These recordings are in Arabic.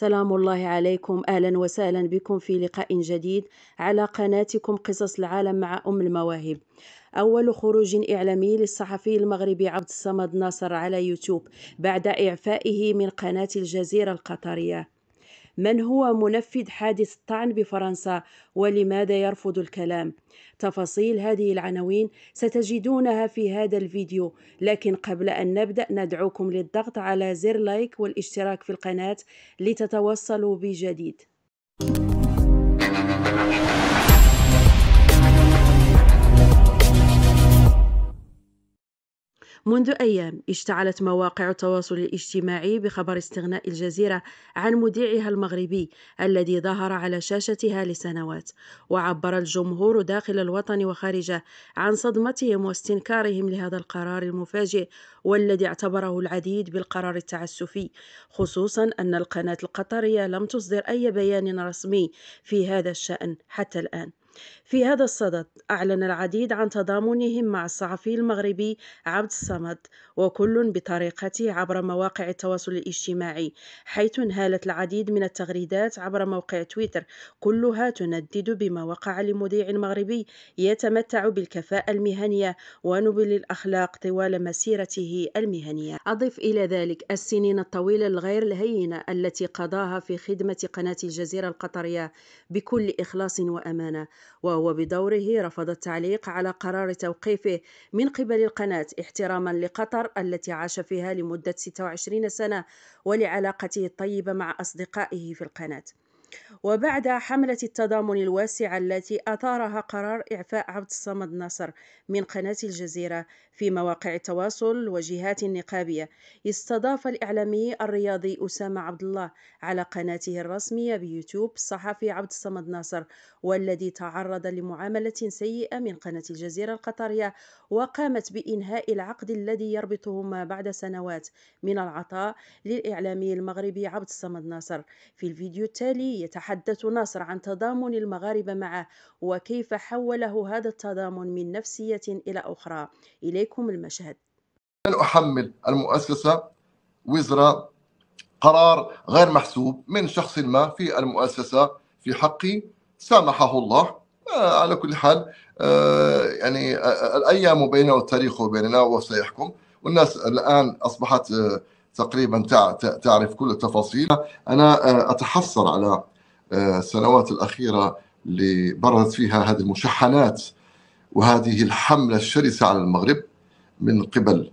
سلام الله عليكم أهلا وسهلا بكم في لقاء جديد على قناتكم قصص العالم مع أم المواهب أول خروج إعلامي للصحفي المغربي عبد الصمد ناصر على يوتيوب بعد إعفائه من قناة الجزيرة القطرية من هو منفذ حادث الطعن بفرنسا ولماذا يرفض الكلام تفاصيل هذه العناوين ستجدونها في هذا الفيديو لكن قبل أن نبدأ ندعوكم للضغط على زر لايك والاشتراك في القناة لتتوصلوا بجديد منذ أيام اشتعلت مواقع التواصل الاجتماعي بخبر استغناء الجزيرة عن مذيعها المغربي الذي ظهر على شاشتها لسنوات وعبر الجمهور داخل الوطن وخارجه عن صدمتهم واستنكارهم لهذا القرار المفاجئ والذي اعتبره العديد بالقرار التعسفي خصوصا أن القناة القطرية لم تصدر أي بيان رسمي في هذا الشأن حتى الآن في هذا الصدد أعلن العديد عن تضامنهم مع الصحفي المغربي عبد الصمد وكل بطريقته عبر مواقع التواصل الاجتماعي حيث انهالت العديد من التغريدات عبر موقع تويتر كلها تندد بما وقع لمذيع مغربي يتمتع بالكفاءة المهنية ونبل الأخلاق طوال مسيرته المهنية أضف إلى ذلك السنين الطويلة الغير الهينة التي قضاها في خدمة قناة الجزيرة القطرية بكل إخلاص وأمانة وهو بدوره رفض التعليق على قرار توقيفه من قبل القناة احتراما لقطر التي عاش فيها لمدة 26 سنة ولعلاقته الطيبة مع أصدقائه في القناة وبعد حملة التضامن الواسعة التي أثارها قرار إعفاء عبد الصمد نصر من قناة الجزيرة في مواقع التواصل وجهات نقابية استضاف الإعلامي الرياضي أسامة عبد الله على قناته الرسمية بيوتيوب الصحفي عبد الصمد نصر والذي تعرض لمعاملة سيئة من قناة الجزيرة القطرية وقامت بإنهاء العقد الذي يربطهما بعد سنوات من العطاء للإعلامي المغربي عبد الصمد نصر في الفيديو التالي يتحدث ناصر عن تضامن المغاربة معه وكيف حوله هذا التضامن من نفسية إلى أخرى إليكم المشهد أحمل المؤسسة وزراء قرار غير محسوب من شخص ما في المؤسسة في حقي سامحه الله على كل حال آه، يعني آه، آه، الأيام بيننا والتاريخ بيننا وسيحكم والناس الآن أصبحت تقريبا تعرف كل التفاصيل أنا آه، أتحسر على آه، السنوات الأخيرة اللي بردت فيها هذه المشحنات وهذه الحملة الشرسة على المغرب من قبل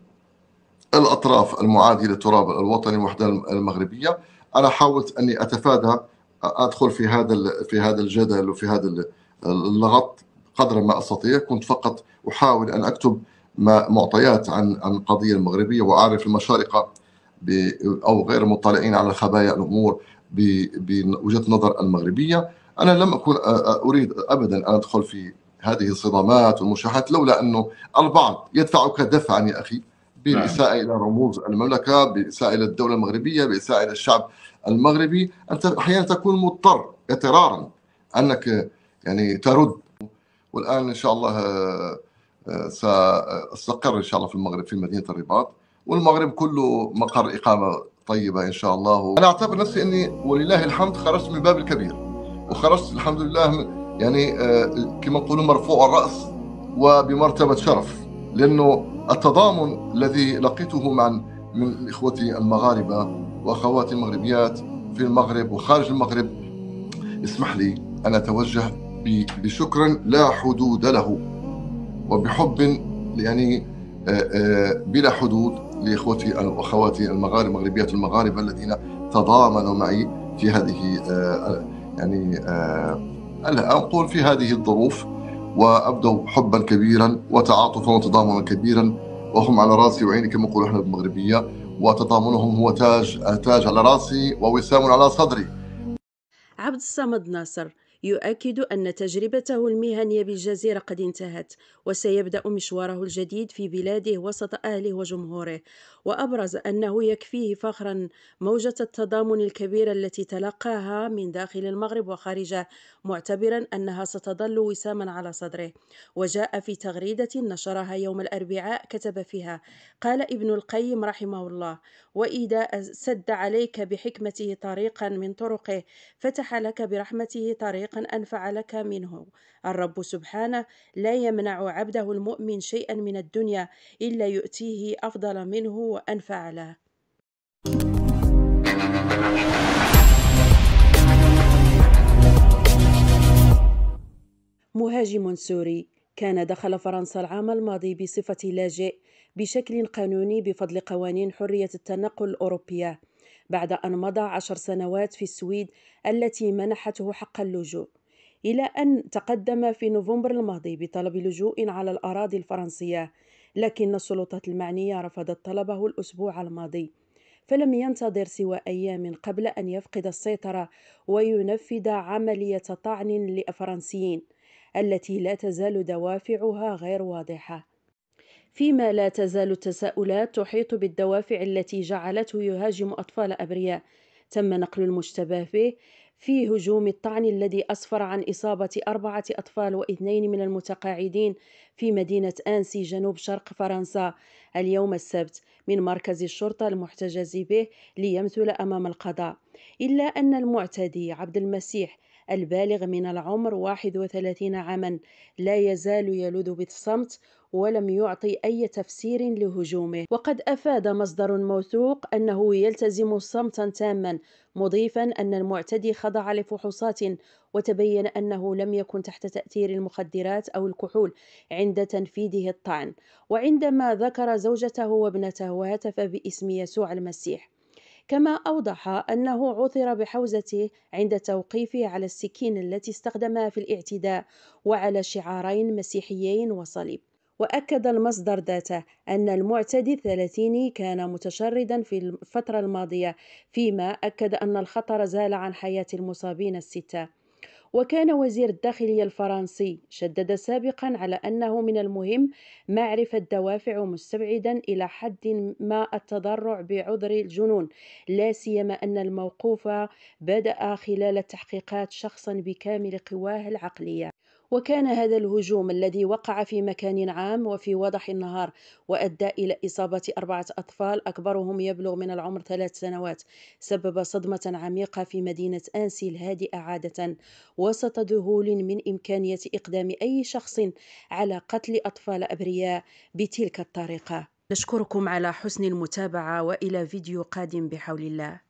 الأطراف المعادية للتراب الوطني الوحدة المغربية أنا حاولت أني أتفادى أدخل في هذا في هذا الجدل وفي هذا اللغط قدر ما أستطيع كنت فقط أحاول أن أكتب معطيات عن عن القضية المغربية وأعرف المشارقة او غير مطلعين على خبايا الامور بوجهه النظر المغربيه انا لم اكن اريد ابدا ان ادخل في هذه الصدامات والمشاحات لولا انه البعض يدفعك دفعا يا اخي بالاساءه نعم. الى رموز المملكه بالاساءه الى الدوله المغربيه بالاساءه الى الشعب المغربي انت احيانا تكون مضطر اضطرارا انك يعني ترد والان ان شاء الله آه، آه، ساستقر ان شاء الله في المغرب في مدينه الرباط والمغرب كله مقر إقامة طيبة إن شاء الله أنا أعتبر نفسي أني ولله الحمد خرجت من باب الكبير وخرجت الحمد لله يعني آه، كما نقولوا مرفوع الرأس وبمرتبة شرف لأنه التضامن الذي لقيته مع من إخوتي المغاربة وأخواتي المغربيات في المغرب وخارج المغرب اسمح لي أن أتوجه بشكر لا حدود له وبحب يعني آه، آه، بلا حدود لاخوتي واخواتي المغارب مغربيات المغاربه الذين تضامنوا معي في هذه آه، يعني آه، اقول في هذه الظروف وابدوا حبا كبيرا وتعاطفا وتضامنا كبيرا وهم على راسي وعيني كما نقول احنا بالمغربيه وتضامنهم هو تاج تاج على راسي ووسام على صدري عبد الصمد ناصر يؤكد أن تجربته المهنية بالجزيرة قد انتهت وسيبدأ مشواره الجديد في بلاده وسط أهله وجمهوره وأبرز أنه يكفيه فخرا موجة التضامن الكبيرة التي تلقاها من داخل المغرب وخارجه معتبرا أنها ستظل وساما على صدره وجاء في تغريدة نشرها يوم الأربعاء كتب فيها قال ابن القيم رحمه الله وإذا سد عليك بحكمته طريقا من طرقه فتح لك برحمته طريقا أنفع لك منه الرب سبحانه لا يمنع عبده المؤمن شيئا من الدنيا إلا يؤتيه أفضل منه وأنفع له مهاجم سوري كان دخل فرنسا العام الماضي بصفة لاجئ بشكل قانوني بفضل قوانين حرية التنقل الأوروبية بعد أن مضى عشر سنوات في السويد التي منحته حق اللجوء إلى أن تقدم في نوفمبر الماضي بطلب لجوء على الأراضي الفرنسية لكن السلطات المعنية رفضت طلبه الأسبوع الماضي فلم ينتظر سوى أيام قبل أن يفقد السيطرة وينفذ عملية طعن لفرنسيين التي لا تزال دوافعها غير واضحة فيما لا تزال التساؤلات تحيط بالدوافع التي جعلته يهاجم أطفال أبرياء تم نقل المشتبه به في هجوم الطعن الذي أسفر عن إصابة أربعة أطفال واثنين من المتقاعدين في مدينة أنسي جنوب شرق فرنسا اليوم السبت من مركز الشرطة المحتجز به ليمثل أمام القضاء إلا أن المعتدي عبد المسيح البالغ من العمر 31 عاما لا يزال يلوذ بالصمت ولم يعطي أي تفسير لهجومه وقد أفاد مصدر موثوق أنه يلتزم صمتا تاما مضيفا أن المعتدي خضع لفحوصات وتبين أنه لم يكن تحت تأثير المخدرات أو الكحول عند تنفيذه الطعن وعندما ذكر زوجته وابنته هتف باسم يسوع المسيح كما أوضح أنه عثر بحوزته عند توقيفه على السكين التي استخدمها في الاعتداء وعلى شعارين مسيحيين وصليب وأكد المصدر ذاته أن المعتدي الثلاثيني كان متشردا في الفترة الماضية فيما أكد أن الخطر زال عن حياة المصابين الستة وكان وزير الداخلية الفرنسي شدد سابقا على أنه من المهم معرفة دوافع مستبعدا إلى حد ما التضرع بعذر الجنون لا سيما أن الموقوف بدأ خلال التحقيقات شخصا بكامل قواه العقلية وكان هذا الهجوم الذي وقع في مكان عام وفي وضح النهار وأدى إلى إصابة أربعة أطفال أكبرهم يبلغ من العمر ثلاث سنوات سبب صدمة عميقة في مدينة أنسي الهادئة عادة وسط ذهول من إمكانية إقدام أي شخص على قتل أطفال أبرياء بتلك الطريقة نشكركم على حسن المتابعة وإلى فيديو قادم بحول الله